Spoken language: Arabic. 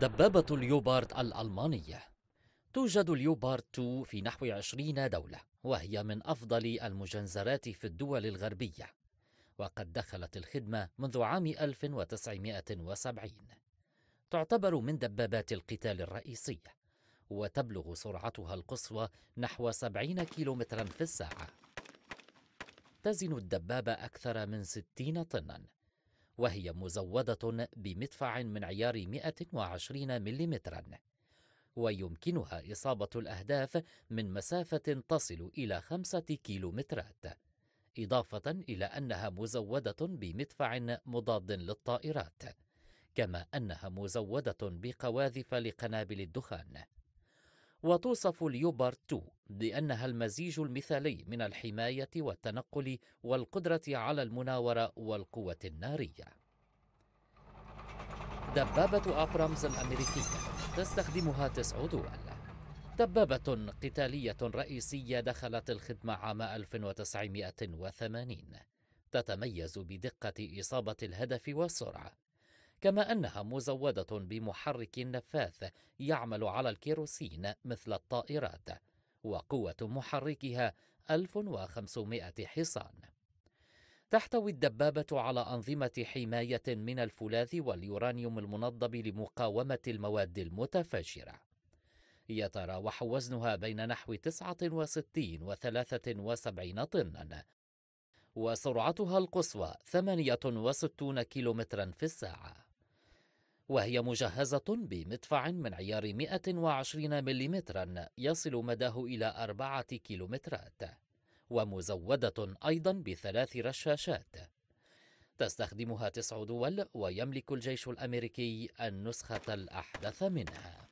دبابة اليوبارد الألمانية توجد اليوبارد 2 في نحو 20 دولة وهي من أفضل المجنزرات في الدول الغربية وقد دخلت الخدمة منذ عام 1970 تعتبر من دبابات القتال الرئيسية وتبلغ سرعتها القصوى نحو 70 كيلومترا في الساعة تزن الدبابة أكثر من 60 طناً وهي مزودة بمدفع من عيار 120 ملم ويمكنها إصابة الأهداف من مسافة تصل إلى خمسة كيلومترات إضافة إلى أنها مزودة بمدفع مضاد للطائرات كما أنها مزودة بقواذف لقنابل الدخان وتوصف اليوبر 2 بأنها المزيج المثالي من الحماية والتنقل والقدرة على المناورة والقوة النارية دبابة أبرامز الأمريكية تستخدمها تسع دول دبابة قتالية رئيسية دخلت الخدمة عام 1980 تتميز بدقة إصابة الهدف والسرعة كما أنها مزودة بمحرك نفاث يعمل على الكيروسين مثل الطائرات وقوة محركها 1500 حصان تحتوي الدبابة على أنظمة حماية من الفولاذ واليورانيوم المنضب لمقاومة المواد المتفجرة. يتراوح وزنها بين نحو 69 و 73 طنا، وسرعتها القصوى 68 كيلومترا في الساعة. وهي مجهزة بمدفع من عيار 120 ملم يصل مداه إلى أربعة كيلومترات ومزودة أيضا بثلاث رشاشات تستخدمها تسع دول ويملك الجيش الأمريكي النسخة الأحدث منها